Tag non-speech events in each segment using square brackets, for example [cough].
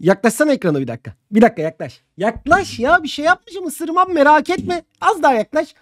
Yaklaşsana ekrana bir dakika. Bir dakika yaklaş. Yaklaş ya bir şey yapmayacağım ısırmam merak etme. Az daha yaklaş.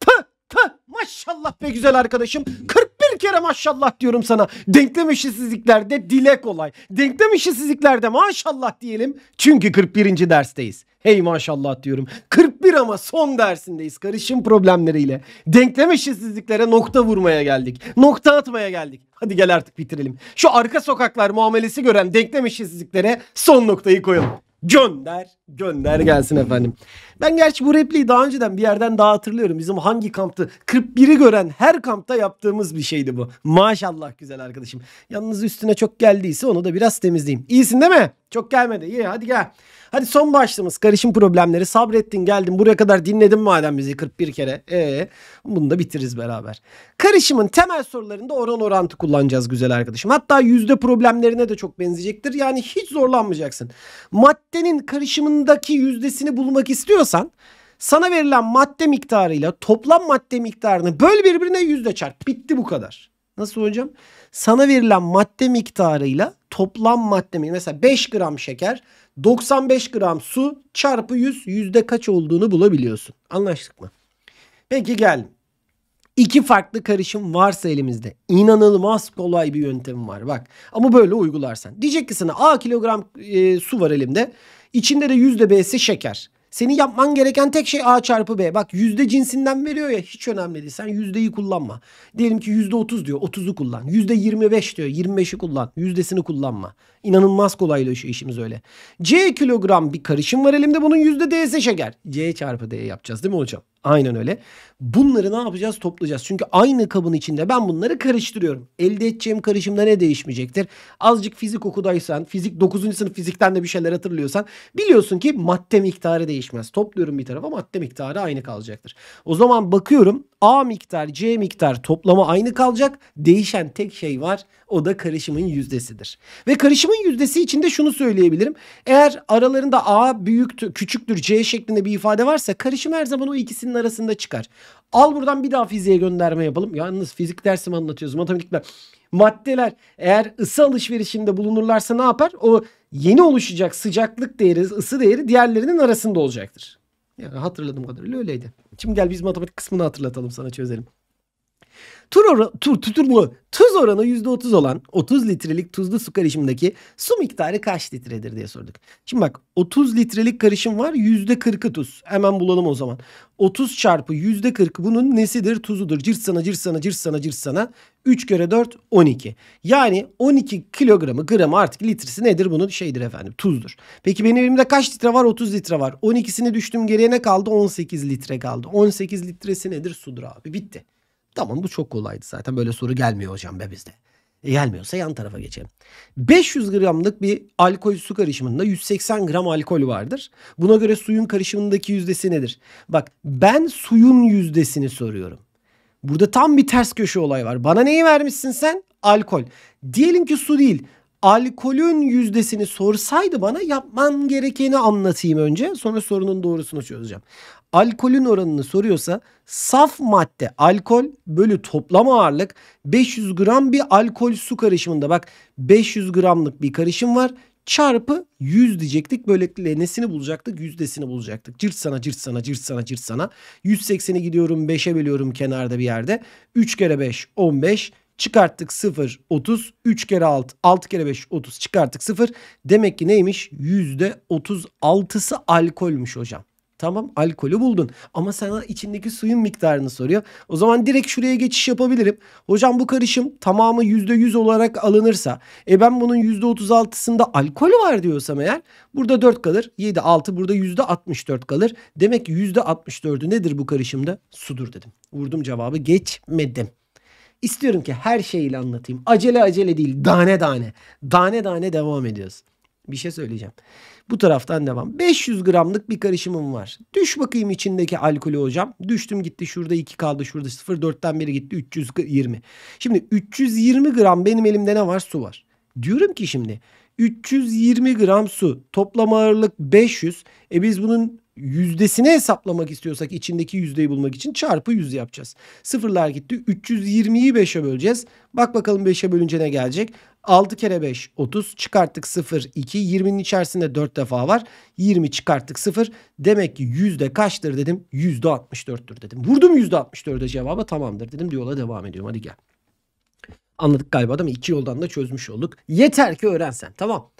pı pı, maşallah be güzel arkadaşım. 40 bir kere maşallah diyorum sana. Denklem eşitsizliklerde dile kolay. Denklem eşitsizliklerde maşallah diyelim. Çünkü 41. dersteyiz. Hey maşallah diyorum. 41 ama son dersindeyiz karışım problemleriyle. Denklem eşitsizliklere nokta vurmaya geldik. Nokta atmaya geldik. Hadi gel artık bitirelim. Şu arka sokaklar muamelesi gören denklem eşitsizliklere son noktayı koyalım. Gönder, gönder gelsin efendim. Ben gerçi bu repliği daha önceden bir yerden daha hatırlıyorum. Bizim hangi kamptı? 41'i gören her kampta yaptığımız bir şeydi bu. Maşallah güzel arkadaşım. Yalnız üstüne çok geldiyse onu da biraz temizleyeyim. İyisin değil mi? Çok gelmedi. İyi hadi gel. Hadi son başlığımız karışım problemleri. Sabrettin geldim buraya kadar dinledin madem bizi 41 kere. Ee, bunu da bitiririz beraber. Karışımın temel sorularında oran orantı kullanacağız güzel arkadaşım. Hatta yüzde problemlerine de çok benzeyecektir. Yani hiç zorlanmayacaksın. Maddenin karışımındaki yüzdesini bulmak istiyorsan sana verilen madde miktarıyla toplam madde miktarını böl birbirine yüzde çarp. Bitti bu kadar. Nasıl hocam? Sana verilen madde miktarıyla toplam madde miktarı. Mesela 5 gram şeker 95 gram su çarpı 100 yüzde kaç olduğunu bulabiliyorsun. Anlaştık mı? Peki gel. İki farklı karışım varsa elimizde inanılmaz kolay bir yöntem var bak. Ama böyle uygularsan. Diyecek ki sana A kilogram e, su var elimde. İçinde de yüzde B'si şeker. Seni yapman gereken tek şey A çarpı B. Bak yüzde cinsinden veriyor ya hiç önemli değil. Sen yüzdeyi kullanma. Diyelim ki yüzde otuz diyor. Otuzu kullan. Yüzde yirmi beş diyor. Yirmi beşi kullan. Yüzdesini kullanma. İnanılmaz kolaylaşıyor işimiz öyle. C kilogram bir karışım var elimde. Bunun yüzde D'si şeker. C çarpı D yapacağız değil mi hocam? Aynen öyle. Bunları ne yapacağız? Toplayacağız. Çünkü aynı kabın içinde ben bunları karıştırıyorum. Elde edeceğim karışımda ne değişmeyecektir? Azıcık fizik okudaysan, fizik 9. sınıf fizikten de bir şeyler hatırlıyorsan biliyorsun ki madde miktarı değişmez. Topluyorum bir tarafa madde miktarı aynı kalacaktır. O zaman bakıyorum A miktar, C miktar toplama aynı kalacak. Değişen tek şey var. O da karışımın yüzdesidir. Ve karışımın yüzdesi içinde şunu söyleyebilirim. Eğer aralarında A büyüktür, küçüktür, C şeklinde bir ifade varsa karışım her zaman o ikisinin arasında çıkar. Al buradan bir daha fiziğe gönderme yapalım. Yalnız fizik dersimi anlatıyoruz. Matematikler. Maddeler eğer ısı alışverişinde bulunurlarsa ne yapar? O yeni oluşacak sıcaklık değeri, ısı değeri diğerlerinin arasında olacaktır. Yani hatırladığım kadarıyla öyleydi. Şimdi gel biz matematik kısmını hatırlatalım sana çözelim. Tur oranı, tur, tur, tur, tuz oranı %30 olan 30 litrelik tuzlu su karışımındaki su miktarı kaç litredir diye sorduk. Şimdi bak 30 litrelik karışım var %40'ı tuz. Hemen bulalım o zaman. 30 çarpı %40 bunun nesidir? Tuzudur. Cırsana cırsana cırsana cırsana. 3 kere 4 12. Yani 12 kilogramı gramı artık litresi nedir? Bunun şeydir efendim tuzdur. Peki benim elimde kaç litre var? 30 litre var. 12'sini düştüm geriye ne kaldı? 18 litre kaldı. 18 litresi nedir? Sudur abi. Bitti. Tamam bu çok kolaydı zaten. Böyle soru gelmiyor hocam be bizde. E, gelmiyorsa yan tarafa geçelim. 500 gramlık bir alkol su karışımında 180 gram alkol vardır. Buna göre suyun karışımındaki yüzdesi nedir? Bak ben suyun yüzdesini soruyorum. Burada tam bir ters köşe olay var. Bana neyi vermişsin sen? Alkol. Diyelim ki su değil alkolün yüzdesini sorsaydı bana yapmam gerekeni anlatayım önce. Sonra sorunun doğrusunu çözeceğim. Alkolün oranını soruyorsa saf madde alkol bölü toplam ağırlık 500 gram bir alkol su karışımında bak 500 gramlık bir karışım var çarpı 100 diyecektik. Böylelikle nesini bulacaktık? Yüzdesini bulacaktık. Cırt sana cırt sana cırt sana cırt sana. 180'i gidiyorum 5'e bölüyorum kenarda bir yerde. 3 kere 5 15. Çıkarttık 0 30. 3 kere 6 6 kere 5 30 çıkarttık 0. Demek ki neymiş? %36'sı alkolmüş hocam. Tamam alkolü buldun ama sana içindeki suyun miktarını soruyor. O zaman direkt şuraya geçiş yapabilirim. Hocam bu karışım tamamı %100 olarak alınırsa e ben bunun %36'sında alkol var diyorsam eğer burada 4 kalır 7 6 burada %64 kalır. Demek ki %64'ü nedir bu karışımda? Sudur dedim. Vurdum cevabı geçmedim. İstiyorum ki her şeyiyle anlatayım. Acele acele değil. Dane dane. Dane dane devam ediyoruz. Bir şey söyleyeceğim. Bu taraftan devam. 500 gramlık bir karışımım var. Düş bakayım içindeki alkolü hocam. Düştüm gitti. Şurada 2 kaldı. Şurada 0. 4'ten biri gitti. 320. Şimdi 320 gram benim elimde ne var? Su var. Diyorum ki şimdi 320 gram su. Toplam ağırlık 500. E biz bunun yüzdesini hesaplamak istiyorsak içindeki yüzdeyi bulmak için çarpı yüz yapacağız. Sıfırlar gitti. 320'yi 5'e böleceğiz. Bak bakalım 5'e bölünce ne gelecek? 6 kere 5 30 çıkarttık 0 2 20'nin içerisinde 4 defa var. 20 çıkarttık 0 demek ki yüzde kaçtır dedim. 64'tür dedim. Vurdum yüzde 64'e cevaba tamamdır dedim. yola devam ediyorum hadi gel. Anladık galiba değil mi? İki yoldan da çözmüş olduk. Yeter ki öğrensen tamam.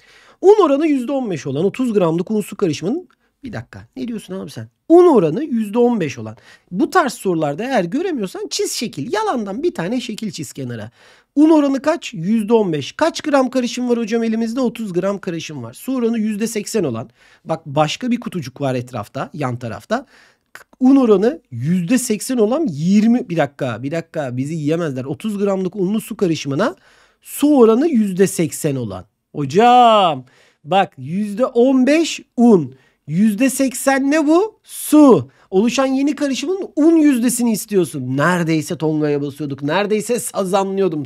Un oranı %15 olan 30 gramlık un su karışımının bir dakika ne diyorsun abi sen? Un oranı %15 olan. Bu tarz sorularda eğer göremiyorsan çiz şekil. Yalandan bir tane şekil çiz kenara. Un oranı kaç? %15. Kaç gram karışım var hocam elimizde? 30 gram karışım var. Su oranı %80 olan. Bak başka bir kutucuk var etrafta, yan tarafta un oranı %80 olan 20 bir dakika bir dakika bizi yiyemezler. 30 gramlık unlu su karışımına su oranı %80 olan. Hocam bak %15 un %80 ne bu? Su. Oluşan yeni karışımın un yüzdesini istiyorsun. Neredeyse Tonga'ya basıyorduk. Neredeyse sazanlıyordum.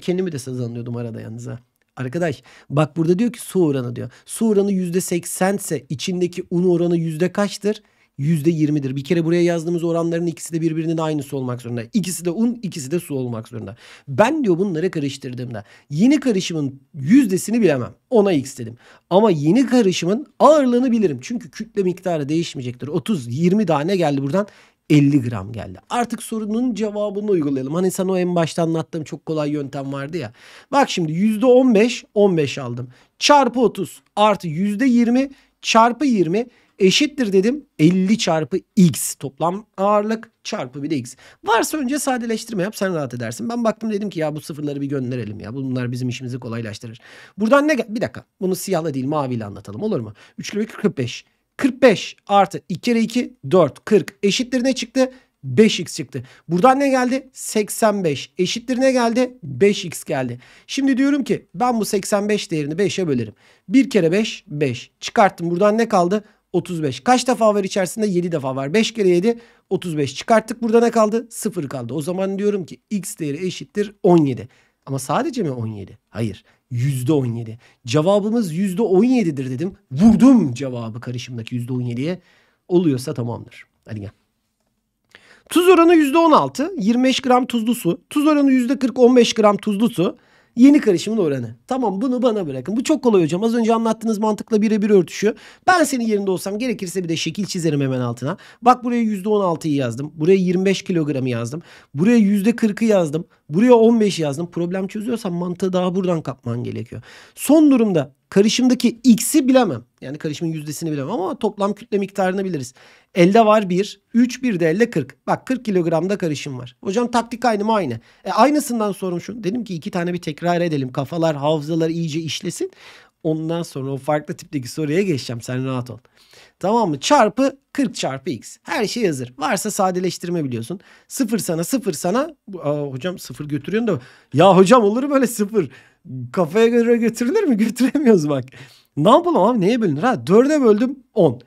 Kendimi de sazanlıyordum arada yalnız ha. Arkadaş bak burada diyor ki su oranı diyor. Su oranı %80 ise içindeki un oranı yüzde kaçtır? %20'dir. Bir kere buraya yazdığımız oranların ikisi de birbirinin aynısı olmak zorunda. İkisi de un, ikisi de su olmak zorunda. Ben diyor bunları karıştırdığımda yeni karışımın yüzdesini bilemem. Ona x dedim. Ama yeni karışımın ağırlığını bilirim. Çünkü kütle miktarı değişmeyecektir. 30-20 tane geldi buradan. 50 gram geldi. Artık sorunun cevabını uygulayalım. Hani sana o en başta anlattığım çok kolay yöntem vardı ya. Bak şimdi %15 15 aldım. Çarpı 30 artı %20 çarpı 20 eşittir dedim. 50 çarpı x toplam ağırlık çarpı bir de x. Varsa önce sadeleştirme yap sen rahat edersin. Ben baktım dedim ki ya bu sıfırları bir gönderelim ya. Bunlar bizim işimizi kolaylaştırır. Buradan ne Bir dakika. Bunu siyahla değil maviyle anlatalım olur mu? 3 kere 45. 45 artı 2 kere 2 4 40 eşittir ne çıktı? 5x çıktı. Buradan ne geldi? 85 eşittir ne geldi? 5x geldi. Şimdi diyorum ki ben bu 85 değerini 5'e bölerim. 1 kere 5 5. Çıkarttım buradan ne kaldı? 35. Kaç defa var içerisinde? 7 defa var. 5 kere 7 35 çıkarttık. Burada ne kaldı? 0 kaldı. O zaman diyorum ki x değeri eşittir 17. Ama sadece mi 17? Hayır. %17. Cevabımız %17'dir dedim. Vurdum cevabı karışımdaki %17'ye. Oluyorsa tamamdır. Hadi gel. Tuz oranı %16, 25 gram tuzlu su. Tuz oranı %40, 15 gram tuzlu su. Yeni karışımın oranı. Tamam bunu bana bırakın. Bu çok kolay hocam. Az önce anlattığınız mantıkla birebir örtüşüyor. Ben senin yerinde olsam gerekirse bir de şekil çizerim hemen altına. Bak buraya %16'yı yazdım. Buraya 25 kilogramı yazdım. Buraya %40'ı yazdım. Buraya 15 yazdım. Problem çözüyorsan mantığı daha buradan kapman gerekiyor. Son durumda karışımdaki x'i bilemem. Yani karışımın yüzdesini bilemem ama toplam kütle miktarını biliriz. Elde var 1, 3, 1 de elde 40. Bak 40 kilogramda karışım var. Hocam taktik aynı mı aynı? E, aynısından sormuşum. Dedim ki iki tane bir tekrar edelim. Kafalar, hafızalar iyice işlesin. Ondan sonra o farklı tipteki soruya geçeceğim. Sen rahat ol. Tamam mı? Çarpı 40 çarpı x. Her şey hazır. Varsa sadeleştirme biliyorsun. Sıfır sana sıfır sana. Aa, hocam sıfır götürüyorsun da. Ya hocam olur mu böyle sıfır. Kafaya göre götürülür mü? [laughs] Götüremiyoruz bak. Ne yapalım abi? Neye bölünür? Ha 4'e böldüm 10.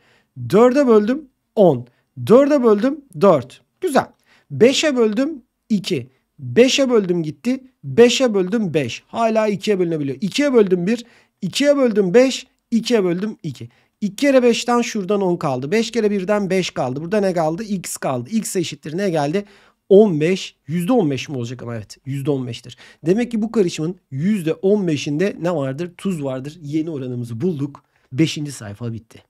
4'e böldüm 10. 4'e böldüm 4. Güzel. 5'e böldüm 2. 5'e böldüm gitti. 5'e böldüm 5. Hala 2'ye bölünebiliyor. 2'ye böldüm 1. 2'ye böldüm 5. 2'ye böldüm 2. 2 kere 5'ten şuradan 10 kaldı. 5 kere 1'den 5 kaldı. Burada ne kaldı? X kaldı. X eşittir ne geldi? 15. %15 mi olacak ama evet. %15'tir. Demek ki bu karışımın %15'inde ne vardır? Tuz vardır. Yeni oranımızı bulduk. 5. sayfa bitti.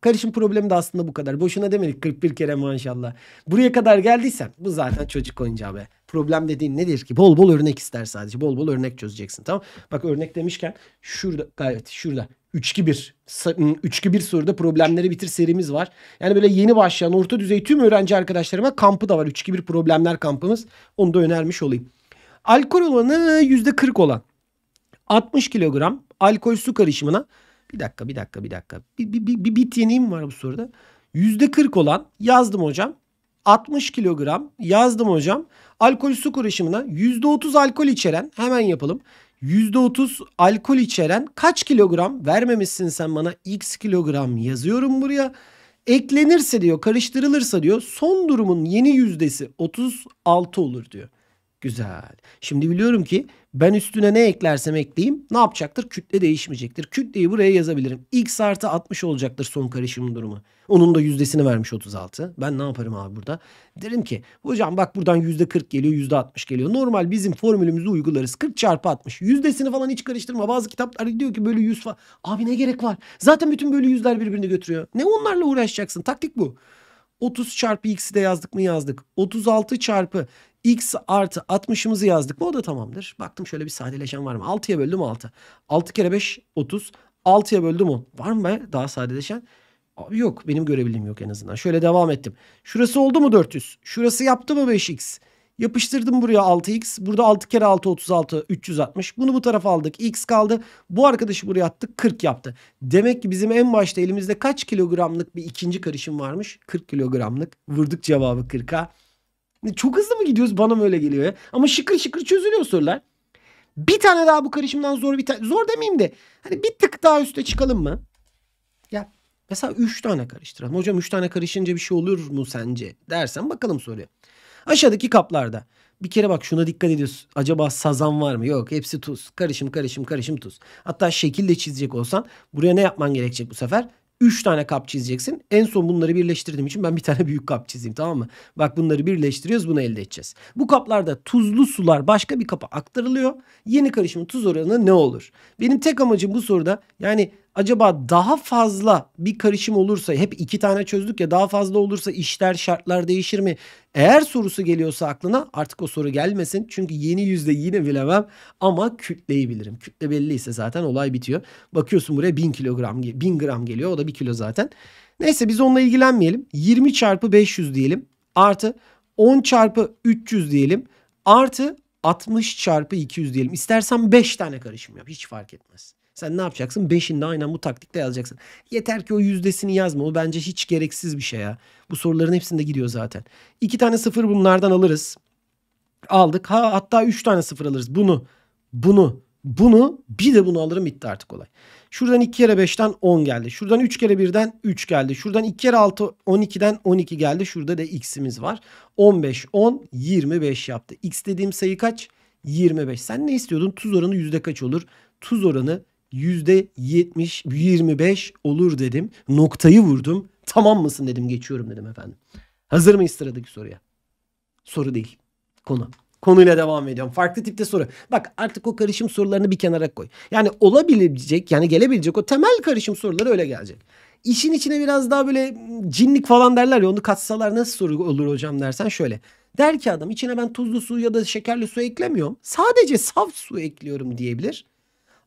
Karışım problemi de aslında bu kadar. Boşuna demedik 41 kere maşallah. Buraya kadar geldiysen bu zaten çocuk oyuncağı be. Problem dediğin nedir ki? Bol bol örnek ister sadece. Bol bol örnek çözeceksin tamam Bak örnek demişken şurada gayet şurada 3-2-1 3-2-1 ıı, soruda problemleri bitir serimiz var. Yani böyle yeni başlayan orta düzey tüm öğrenci arkadaşlarıma kampı da var. 3-2-1 problemler kampımız. Onu da önermiş olayım. Alkol olanı %40 olan 60 kilogram alkol su karışımına bir dakika bir dakika bir dakika bir, bir, bir, bir bit yeniğim var bu soruda. %40 olan yazdım hocam. 60 kilogram yazdım hocam. Alkol su karışımına %30 alkol içeren hemen yapalım. %30 alkol içeren kaç kilogram vermemişsin sen bana x kilogram yazıyorum buraya. Eklenirse diyor karıştırılırsa diyor son durumun yeni yüzdesi 36 olur diyor. Güzel. Şimdi biliyorum ki ben üstüne ne eklersem ekleyeyim ne yapacaktır? Kütle değişmeyecektir. Kütleyi buraya yazabilirim. X artı 60 olacaktır son karışım durumu. Onun da yüzdesini vermiş 36. Ben ne yaparım abi burada? Derim ki hocam bak buradan yüzde %40 geliyor yüzde %60 geliyor. Normal bizim formülümüzü uygularız. 40 çarpı 60. Yüzdesini falan hiç karıştırma. Bazı kitaplar diyor ki bölü 100 falan. Abi ne gerek var? Zaten bütün bölü yüzler birbirini götürüyor. Ne onlarla uğraşacaksın? Taktik bu. 30 çarpı x'i de yazdık mı yazdık. 36 çarpı x artı 60'ımızı yazdık mı o da tamamdır. Baktım şöyle bir sadeleşen var mı? 6'ya böldüm 6. 6 kere 5 30. 6'ya böldüm 10. Var mı be daha sadeleşen? yok benim görebildiğim yok en azından. Şöyle devam ettim. Şurası oldu mu 400? Şurası yaptı mı 5x? Yapıştırdım buraya 6x. Burada 6 kere 6 36 360. Bunu bu tarafa aldık. x kaldı. Bu arkadaşı buraya attık 40 yaptı. Demek ki bizim en başta elimizde kaç kilogramlık bir ikinci karışım varmış? 40 kilogramlık. Vurduk cevabı 40'a. Çok hızlı mı gidiyoruz? Bana mı öyle geliyor ya? Ama şıkır şıkır çözülüyor sorular. Bir tane daha bu karışımdan zor bir tane. Zor demeyeyim de. Hani bir tık daha üste çıkalım mı? Ya mesela 3 tane karıştıralım. Hocam 3 tane karışınca bir şey olur mu sence? Dersen bakalım soruya. Aşağıdaki kaplarda. Bir kere bak şuna dikkat ediyoruz. Acaba sazan var mı? Yok hepsi tuz. Karışım karışım karışım tuz. Hatta şekil de çizecek olsan buraya ne yapman gerekecek bu sefer? 3 tane kap çizeceksin. En son bunları birleştirdiğim için ben bir tane büyük kap çizeyim tamam mı? Bak bunları birleştiriyoruz bunu elde edeceğiz. Bu kaplarda tuzlu sular başka bir kapa aktarılıyor. Yeni karışımın tuz oranı ne olur? Benim tek amacım bu soruda yani acaba daha fazla bir karışım olursa hep iki tane çözdük ya daha fazla olursa işler şartlar değişir mi? Eğer sorusu geliyorsa aklına artık o soru gelmesin. Çünkü yeni yüzde yine bilemem ama kütleyi bilirim. Kütle belliyse zaten olay bitiyor. Bakıyorsun buraya 1000 kilogram 1000 gram geliyor o da 1 kilo zaten. Neyse biz onunla ilgilenmeyelim. 20 çarpı 500 diyelim artı 10 çarpı 300 diyelim artı 60 çarpı 200 diyelim. İstersen 5 tane karışım yap hiç fark etmez. Sen ne yapacaksın? Beşinde aynen bu taktikte yazacaksın. Yeter ki o yüzdesini yazma. O bence hiç gereksiz bir şey ya. Bu soruların hepsinde gidiyor zaten. İki tane sıfır bunlardan alırız. Aldık. Ha hatta üç tane sıfır alırız. Bunu, bunu, bunu bir de bunu alırım bitti artık olay. Şuradan iki kere beşten on geldi. Şuradan üç kere birden üç geldi. Şuradan iki kere altı on 6 on iki geldi. Şurada da x'imiz var. On beş, on, yirmi beş yaptı. x dediğim sayı kaç? 25. Sen ne istiyordun? Tuz oranı yüzde kaç olur? Tuz oranı %70 25 olur dedim. Noktayı vurdum. Tamam mısın dedim geçiyorum dedim efendim. Hazır mıyız sıradaki soruya? Soru değil. Konu. Konuyla devam ediyorum. Farklı tipte soru. Bak artık o karışım sorularını bir kenara koy. Yani olabilecek yani gelebilecek o temel karışım soruları öyle gelecek. İşin içine biraz daha böyle cinlik falan derler ya onu katsalar nasıl soru olur hocam dersen şöyle. Der ki adam içine ben tuzlu su ya da şekerli su eklemiyorum. Sadece saf su ekliyorum diyebilir.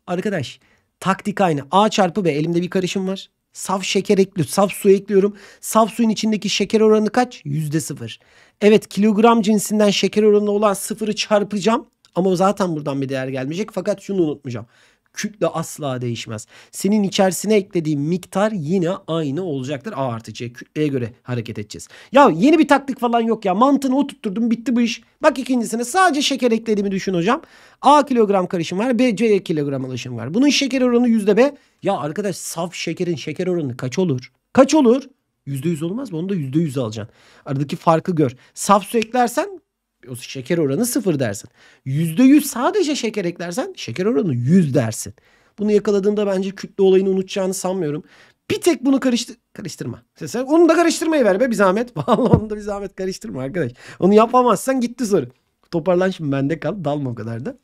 Arkadaş Taktik aynı. A çarpı B. Elimde bir karışım var. Saf şeker ekliyorum. Saf su ekliyorum. Saf suyun içindeki şeker oranı kaç? Yüzde sıfır. Evet kilogram cinsinden şeker oranı olan sıfırı çarpacağım. Ama zaten buradan bir değer gelmeyecek. Fakat şunu unutmayacağım kütle asla değişmez. Senin içerisine eklediğin miktar yine aynı olacaktır. A artı C kütleye göre hareket edeceğiz. Ya yeni bir taktik falan yok ya. Mantığını oturtturdum bitti bu iş. Bak ikincisine sadece şeker eklediğimi düşün hocam. A kilogram karışım var. B C kilogram alışım var. Bunun şeker oranı yüzde B. Ya arkadaş saf şekerin şeker oranı kaç olur? Kaç olur? %100 olmaz mı? Onu da %100 alacaksın. Aradaki farkı gör. Saf su eklersen o şeker oranı sıfır dersin. Yüzde yüz sadece şeker eklersen şeker oranı yüz dersin. Bunu yakaladığında bence kütle olayını unutacağını sanmıyorum. Bir tek bunu karıştır karıştırma. Sen onu da karıştırmayı ver be bir zahmet. [laughs] Vallahi onu da bir zahmet karıştırma arkadaş. Onu yapamazsan gitti soru. Toparlan şimdi bende kal. Dalma o kadar da.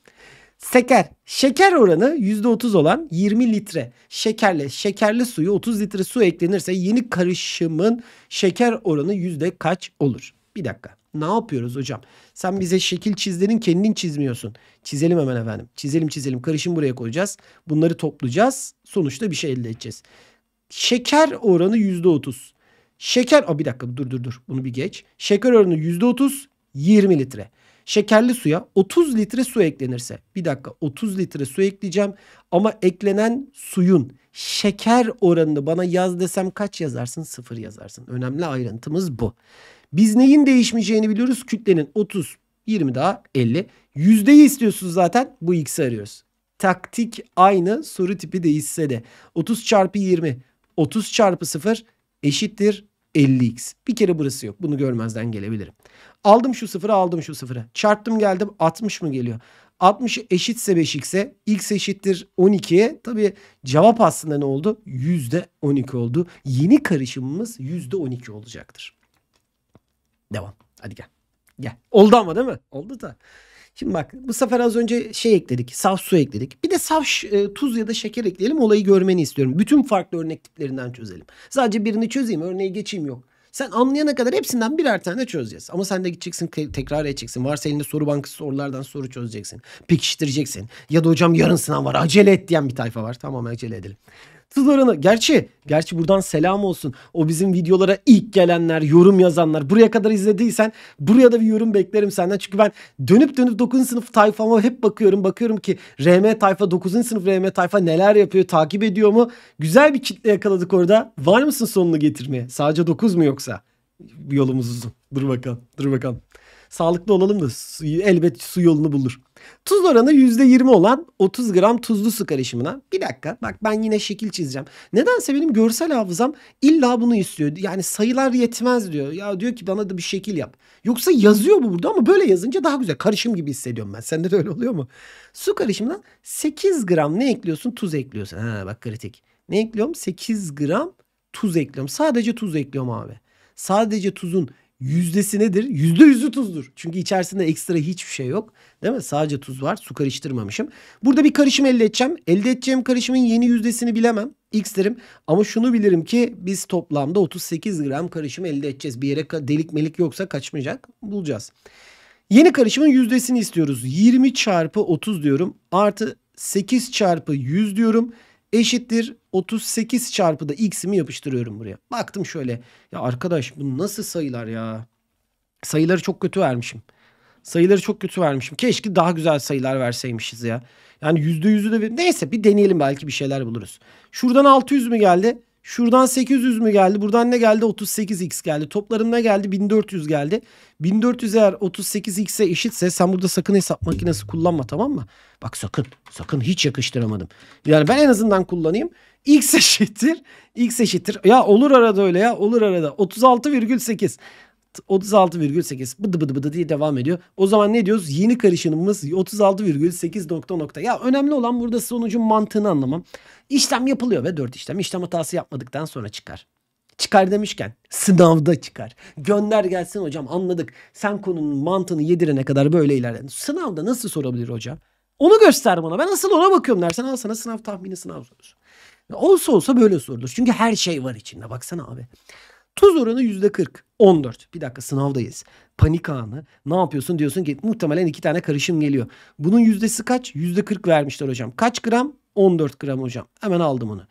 Şeker. Şeker oranı %30 olan 20 litre şekerle şekerli suyu 30 litre su eklenirse yeni karışımın şeker oranı yüzde kaç olur? Bir dakika. Ne yapıyoruz hocam? Sen bize şekil çizlerin kendin çizmiyorsun. Çizelim hemen efendim. Çizelim çizelim. Karışım buraya koyacağız. Bunları toplayacağız. Sonuçta bir şey elde edeceğiz. Şeker oranı %30. Şeker... Aa, bir dakika dur dur dur. Bunu bir geç. Şeker oranı %30 20 litre. Şekerli suya 30 litre su eklenirse. Bir dakika 30 litre su ekleyeceğim. Ama eklenen suyun şeker oranını bana yaz desem kaç yazarsın? Sıfır yazarsın. Önemli ayrıntımız bu. Biz neyin değişmeyeceğini biliyoruz. Kütlenin 30, 20 daha 50. Yüzdeyi istiyorsunuz zaten. Bu x'i arıyoruz. Taktik aynı soru tipi değişse de. 30 çarpı 20, 30 çarpı 0 eşittir 50x. Bir kere burası yok. Bunu görmezden gelebilirim. Aldım şu sıfırı aldım şu sıfırı. Çarptım geldim 60 mı geliyor? 60 eşitse 5x'e x eşittir 12'ye. Tabi cevap aslında ne oldu? %12 oldu. Yeni karışımımız %12 olacaktır. Devam. Hadi gel. Gel. Oldu ama değil mi? Oldu da. Şimdi bak bu sefer az önce şey ekledik. Saf su ekledik. Bir de saf e, tuz ya da şeker ekleyelim. Olayı görmeni istiyorum. Bütün farklı örnek tiplerinden çözelim. Sadece birini çözeyim. Örneği geçeyim yok. Sen anlayana kadar hepsinden birer tane çözeceğiz. Ama sen de gideceksin tekrar edeceksin. Varsa elinde soru bankası sorulardan soru çözeceksin. Pekiştireceksin. Ya da hocam yarın sınav var acele et diyen bir tayfa var. Tamam acele edelim. Tılarını gerçi gerçi buradan selam olsun. O bizim videolara ilk gelenler, yorum yazanlar. Buraya kadar izlediysen buraya da bir yorum beklerim senden. Çünkü ben dönüp dönüp 9. sınıf tayfama hep bakıyorum. Bakıyorum ki RM tayfa 9. sınıf RM tayfa neler yapıyor, takip ediyor mu? Güzel bir kitle yakaladık orada. Var mısın sonunu getirmeye? Sadece 9 mu yoksa? Yolumuz uzun. Dur bakalım. Dur bakalım. Sağlıklı olalım da su, elbet su yolunu bulur. Tuz oranı %20 olan 30 gram tuzlu su karışımına bir dakika bak ben yine şekil çizeceğim. Nedense benim görsel hafızam illa bunu istiyor. Yani sayılar yetmez diyor. Ya diyor ki bana da bir şekil yap. Yoksa yazıyor bu burada ama böyle yazınca daha güzel. Karışım gibi hissediyorum ben. Sende de öyle oluyor mu? Su karışımına 8 gram ne ekliyorsun? Tuz ekliyorsun. Ha bak kritik. Ne ekliyorum? 8 gram tuz ekliyorum. Sadece tuz ekliyorum abi. Sadece tuzun yüzdesi nedir? Yüzde yüzü tuzdur. Çünkü içerisinde ekstra hiçbir şey yok. Değil mi? Sadece tuz var. Su karıştırmamışım. Burada bir karışım elde edeceğim. Elde edeceğim karışımın yeni yüzdesini bilemem. X derim. Ama şunu bilirim ki biz toplamda 38 gram karışım elde edeceğiz. Bir yere delik melik yoksa kaçmayacak. Bulacağız. Yeni karışımın yüzdesini istiyoruz. 20 çarpı 30 diyorum. Artı 8 çarpı 100 diyorum eşittir 38 çarpı da x'imi yapıştırıyorum buraya. Baktım şöyle ya arkadaş bu nasıl sayılar ya. Sayıları çok kötü vermişim. Sayıları çok kötü vermişim. Keşke daha güzel sayılar verseymişiz ya. Yani %100'ü de neyse bir deneyelim belki bir şeyler buluruz. Şuradan 600 mü geldi? Şuradan 800 mü geldi? Buradan ne geldi? 38x geldi. Toplarım ne geldi? 1400 geldi. 1400 eğer 38x'e eşitse sen burada sakın hesap makinesi kullanma tamam mı? Bak sakın. Sakın hiç yakıştıramadım. Yani ben en azından kullanayım. x eşittir. x eşittir. Ya olur arada öyle ya. Olur arada. 36,8. 36,8 bıdı bıdı bıdı diye devam ediyor. O zaman ne diyoruz? Yeni karışımımız 36,8 nokta nokta. Ya önemli olan burada sonucun mantığını anlamam. İşlem yapılıyor ve 4 işlem. İşlem hatası yapmadıktan sonra çıkar. Çıkar demişken sınavda çıkar. Gönder gelsin hocam anladık. Sen konunun mantığını yedirene kadar böyle ilerledin. Sınavda nasıl sorabilir hocam? Onu göster bana. Ben asıl ona bakıyorum dersen al sana sınav tahmini sınav sorusu. Olsa olsa böyle sorulur. Çünkü her şey var içinde. Baksana abi. Tuz oranı yüzde %40. 14. Bir dakika sınavdayız. Panik anı. Ne yapıyorsun? Diyorsun ki muhtemelen iki tane karışım geliyor. Bunun yüzdesi kaç? Yüzde %40 vermişler hocam. Kaç gram? 14 gram hocam. Hemen aldım onu.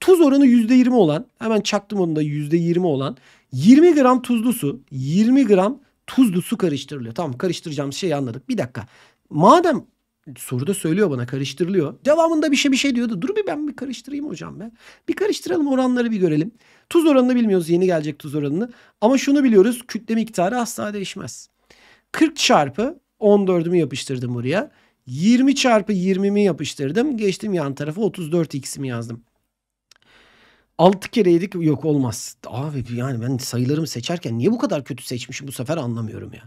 Tuz oranı yüzde %20 olan hemen çaktım onu da yüzde %20 olan 20 gram tuzlu su 20 gram tuzlu su karıştırılıyor. Tamam karıştıracağımız şeyi anladık. Bir dakika. Madem soruda söylüyor bana karıştırılıyor. Devamında bir şey bir şey diyordu. Dur bir ben bir karıştırayım hocam be. Bir karıştıralım oranları bir görelim. Tuz oranını bilmiyoruz yeni gelecek tuz oranını. Ama şunu biliyoruz kütle miktarı asla değişmez. 40 çarpı 14'ümü yapıştırdım buraya. 20 çarpı 20'mi yapıştırdım. Geçtim yan tarafa 34x'imi yazdım. 6 kere yedik yok olmaz. Abi yani ben sayılarımı seçerken niye bu kadar kötü seçmişim bu sefer anlamıyorum ya.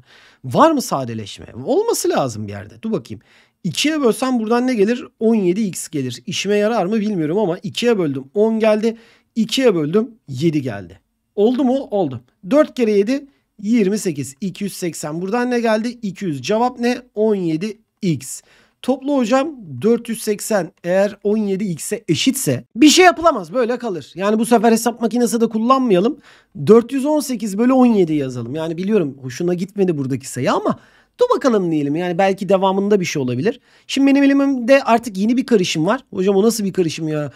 Var mı sadeleşme? Olması lazım bir yerde. Dur bakayım. 2'ye bölsem buradan ne gelir? 17x gelir. İşime yarar mı bilmiyorum ama 2'ye böldüm 10 geldi. 2'ye böldüm 7 geldi. Oldu mu? Oldu. 4 kere 7 28. 280. Buradan ne geldi? 200. Cevap ne? 17x. Toplu hocam 480 eğer 17x'e eşitse bir şey yapılamaz böyle kalır. Yani bu sefer hesap makinesi de kullanmayalım. 418 bölü 17 yazalım. Yani biliyorum hoşuna gitmedi buradaki sayı ama Dur bakalım diyelim yani belki devamında bir şey olabilir. Şimdi benim elimde artık yeni bir karışım var. Hocam o nasıl bir karışım ya?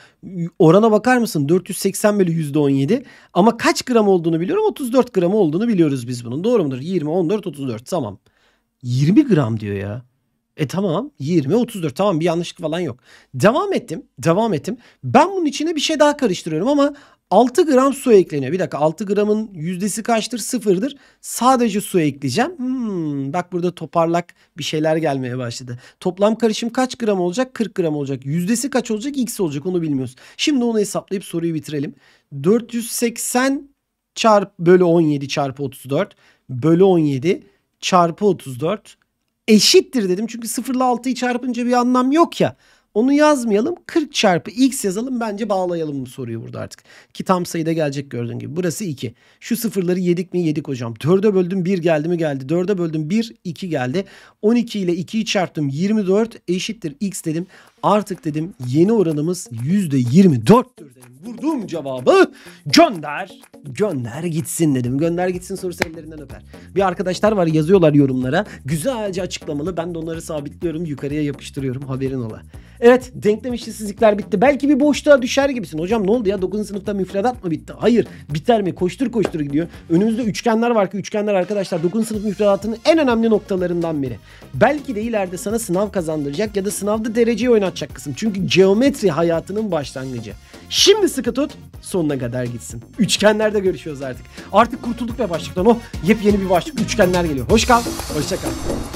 Orana bakar mısın? 480 bölü %17. Ama kaç gram olduğunu biliyorum. 34 gram olduğunu biliyoruz biz bunun. Doğru mudur? 20, 14, 34. Tamam. 20 gram diyor ya. E tamam 20 34 tamam bir yanlışlık falan yok. Devam ettim. Devam ettim. Ben bunun içine bir şey daha karıştırıyorum ama 6 gram su ekleniyor. Bir dakika 6 gramın yüzdesi kaçtır? Sıfırdır. Sadece su ekleyeceğim. Hmm, bak burada toparlak bir şeyler gelmeye başladı. Toplam karışım kaç gram olacak? 40 gram olacak. Yüzdesi kaç olacak? X olacak onu bilmiyoruz. Şimdi onu hesaplayıp soruyu bitirelim. 480 çarp bölü 17 çarpı 34 bölü 17 çarpı 34 eşittir dedim. Çünkü sıfırla 6'yı çarpınca bir anlam yok ya. Onu yazmayalım. 40 çarpı x yazalım. Bence bağlayalım bu soruyu burada artık. Ki tam sayıda gelecek gördüğün gibi. Burası 2. Şu sıfırları yedik mi yedik hocam. 4'e böldüm 1 geldi mi geldi. 4'e böldüm 1 2 geldi. 12 ile 2'yi çarptım. 24 eşittir x dedim. Artık dedim yeni oranımız %24'tür dedim. Vurduğum cevabı gönder. Gönder gitsin dedim. Gönder gitsin sorusu ellerinden öper. Bir arkadaşlar var yazıyorlar yorumlara. Güzelce açıklamalı. Ben de onları sabitliyorum. Yukarıya yapıştırıyorum. Haberin ola. Evet denklem eşitsizlikler bitti. Belki bir boşluğa düşer gibisin. Hocam ne oldu ya 9. sınıfta müfredat mı bitti? Hayır biter mi? Koştur koştur gidiyor. Önümüzde üçgenler var ki üçgenler arkadaşlar 9. sınıf müfredatının en önemli noktalarından biri. Belki de ileride sana sınav kazandıracak ya da sınavda dereceyi oynatacak kısım. Çünkü geometri hayatının başlangıcı. Şimdi sıkı tut sonuna kadar gitsin. Üçgenlerde görüşüyoruz artık. Artık kurtulduk ve başlıktan. Oh yepyeni bir başlık. Üçgenler geliyor. Hoş kal. Hoşça kal.